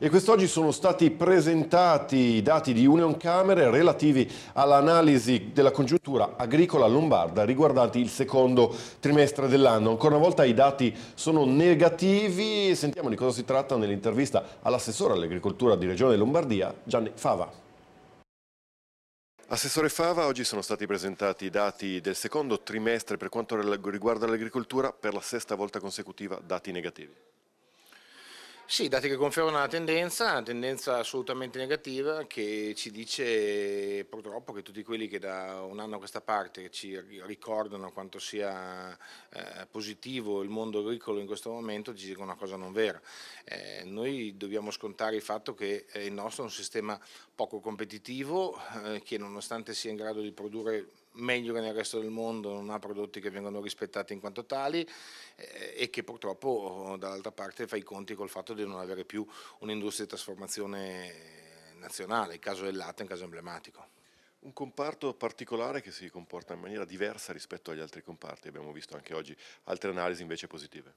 E quest'oggi sono stati presentati i dati di Union Camere relativi all'analisi della congiuntura agricola lombarda riguardanti il secondo trimestre dell'anno. Ancora una volta i dati sono negativi, sentiamo di cosa si tratta nell'intervista all'assessore all'agricoltura di Regione Lombardia, Gianni Fava. Assessore Fava, oggi sono stati presentati i dati del secondo trimestre per quanto riguarda l'agricoltura per la sesta volta consecutiva dati negativi. Sì, dati che confermano la tendenza, una tendenza assolutamente negativa che ci dice purtroppo che tutti quelli che da un anno a questa parte ci ricordano quanto sia eh, positivo il mondo agricolo in questo momento ci dicono una cosa non vera. Eh, noi dobbiamo scontare il fatto che eh, il nostro è un sistema poco competitivo eh, che nonostante sia in grado di produrre meglio che nel resto del mondo, non ha prodotti che vengono rispettati in quanto tali eh, e che purtroppo oh, dall'altra parte fa i conti col fatto di non avere più un'industria di trasformazione nazionale, il caso del latte è un caso emblematico. Un comparto particolare che si comporta in maniera diversa rispetto agli altri comparti, abbiamo visto anche oggi altre analisi invece positive.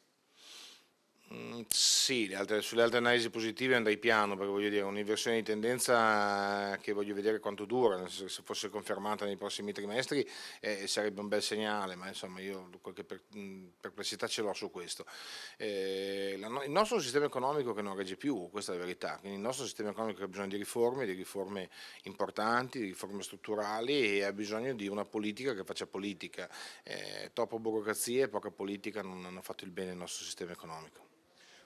Mm, sì, altre, sulle altre analisi positive andrei piano perché voglio dire un'inversione di tendenza eh, che voglio vedere quanto dura, se fosse confermata nei prossimi trimestri eh, sarebbe un bel segnale, ma insomma io qualche per, mh, mm, perplessità ce l'ho su questo. Eh, la, il nostro sistema economico che non regge più, questa è la verità, quindi il nostro sistema economico ha bisogno di riforme, di riforme importanti, di riforme strutturali e ha bisogno di una politica che faccia politica. Eh, troppa burocrazia e poca politica non hanno fatto il bene al nostro sistema economico.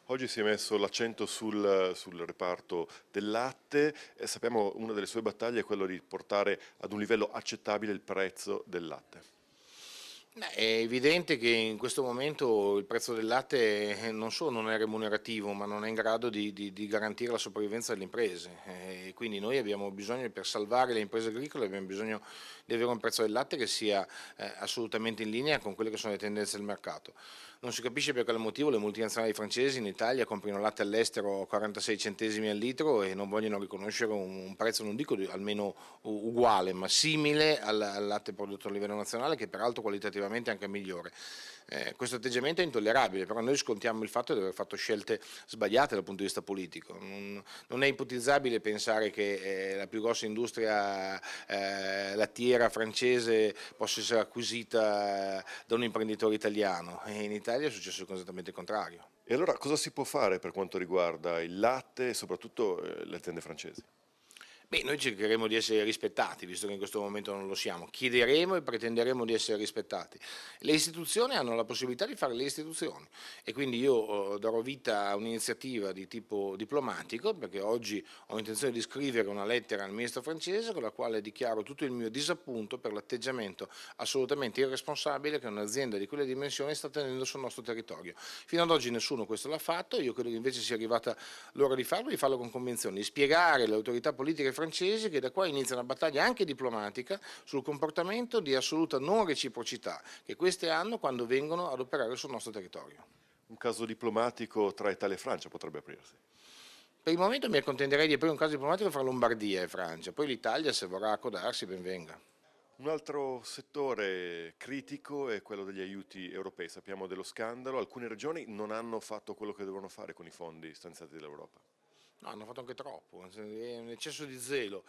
Oggi si è messo l'accento sul, sul, reparto del latte, e sappiamo che una delle sue battaglie è quella di portare ad un livello accettabile il prezzo del latte. È evidente che in questo momento il prezzo del latte eh, non solo non è remunerativo, ma non è in grado di, di, di garantire la sopravvivenza delle imprese. E eh, quindi noi abbiamo bisogno, per salvare le imprese agricole, abbiamo bisogno di avere un prezzo del latte che sia eh, assolutamente in linea con quelle che sono le tendenze del mercato. Non si capisce per quale motivo le multinazionali francesi in Italia comprino latte all'estero a 46 centesimi al litro e non vogliono riconoscere un, un prezzo, non dico almeno uguale, ma simile al, al latte prodotto a livello nazionale, che peraltro qualitativamente oggettivamente anche migliore. Eh, questo atteggiamento è intollerabile, però noi scontiamo il fatto di aver fatto scelte sbagliate dal punto di vista politico. Non, non è ipotizzabile pensare che eh, la più grossa industria eh, lattiera francese possa essere acquisita da un imprenditore italiano. E in Italia è successo esattamente il contrario. E allora cosa si può fare per quanto riguarda il latte e soprattutto eh, le aziende francesi? Beh, noi cercheremo di essere rispettati, visto che in questo momento non lo siamo. Chiederemo e pretenderemo di essere rispettati. Le istituzioni hanno la possibilità di fare le istituzioni e quindi io oh, darò vita a un'iniziativa di tipo diplomatico, perché oggi ho intenzione di scrivere una lettera al ministro francese con la quale dichiaro tutto il mio disappunto per l'atteggiamento assolutamente irresponsabile che un'azienda di quelle dimensioni sta tenendo sul nostro territorio. Fino ad oggi nessuno questo l'ha fatto, io credo che invece sia arrivata l'ora di farlo, di farlo con convinzione, di spiegare alle autorità politiche francesi che da qua inizia una battaglia anche diplomatica sul comportamento di assoluta non reciprocità che queste hanno quando vengono ad operare sul nostro territorio. Un caso diplomatico tra Italia e Francia potrebbe aprirsi? Per il momento mi accontenterei di aprire un caso diplomatico fra Lombardia e Francia, poi l'Italia se vorrà accodarsi ben venga. Un altro settore critico è quello degli aiuti europei. Sappiamo dello scandalo, alcune regioni non hanno fatto quello che devono fare con i fondi stanziati dall'Europa. No, hanno fatto anche troppo, è un eccesso di zelo.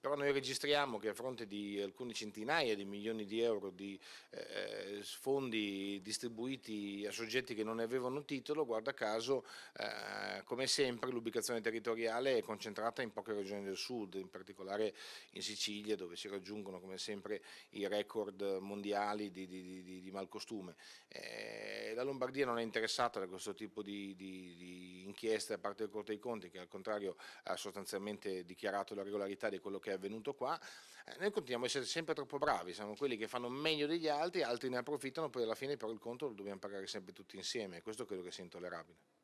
Però noi registriamo che a fronte di alcune centinaia di milioni di euro di eh, fondi distribuiti a soggetti che non ne avevano titolo, guarda caso, eh, come sempre l'ubicazione territoriale è concentrata in poche regioni del sud, in particolare in Sicilia dove si raggiungono come sempre i record mondiali di, di, di, di malcostume. Eh, la Lombardia non è interessata da questo tipo di inchieste da parte del Corte dei Conti che al contrario ha sostanzialmente dichiarato la regolarità di quello che è avvenuto qua, eh, noi continuiamo a essere sempre troppo bravi, siamo quelli che fanno meglio degli altri, altri ne approfittano, poi alla fine però il conto lo dobbiamo pagare sempre tutti insieme, questo credo che sia intollerabile.